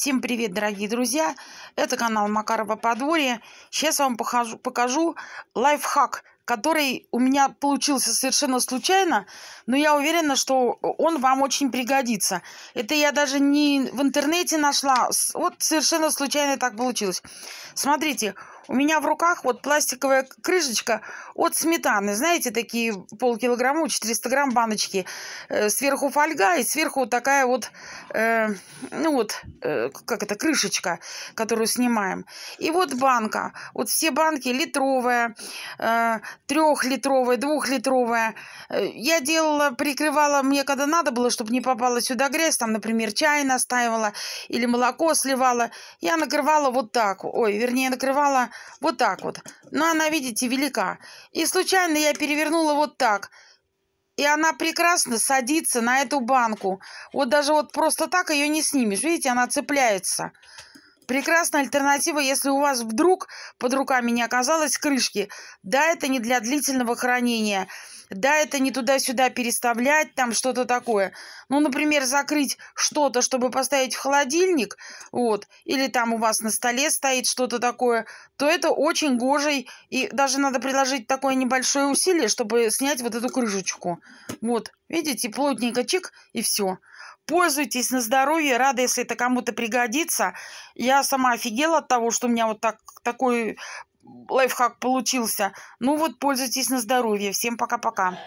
Всем привет, дорогие друзья! Это канал Макарова Подворье. Сейчас я вам покажу, покажу лайфхак, который у меня получился совершенно случайно, но я уверена, что он вам очень пригодится. Это я даже не в интернете нашла, вот совершенно случайно так получилось. Смотрите, у меня в руках вот пластиковая крышечка от сметаны. Знаете, такие полкилограмма, 400 грамм баночки. Э, сверху фольга и сверху такая вот, э, ну вот, э, как это, крышечка, которую снимаем. И вот банка. Вот все банки литровая, э, трехлитровая, двухлитровая. Э, я делала, прикрывала мне, когда надо было, чтобы не попала сюда грязь. Там, например, чай настаивала или молоко сливала. Я накрывала вот так. Ой, вернее, накрывала вот так вот. Но она, видите, велика. И случайно я перевернула вот так. И она прекрасно садится на эту банку. Вот даже вот просто так ее не снимешь. Видите, она цепляется. Прекрасная альтернатива, если у вас вдруг под руками не оказалось крышки. Да, это не для длительного хранения да, это не туда-сюда переставлять, там что-то такое. Ну, например, закрыть что-то, чтобы поставить в холодильник, вот, или там у вас на столе стоит что-то такое, то это очень гожей, и даже надо приложить такое небольшое усилие, чтобы снять вот эту крышечку. Вот, видите, плотненько чик, и все. Пользуйтесь на здоровье, рада, если это кому-то пригодится. Я сама офигела от того, что у меня вот так, такой лайфхак получился. Ну вот, пользуйтесь на здоровье. Всем пока-пока.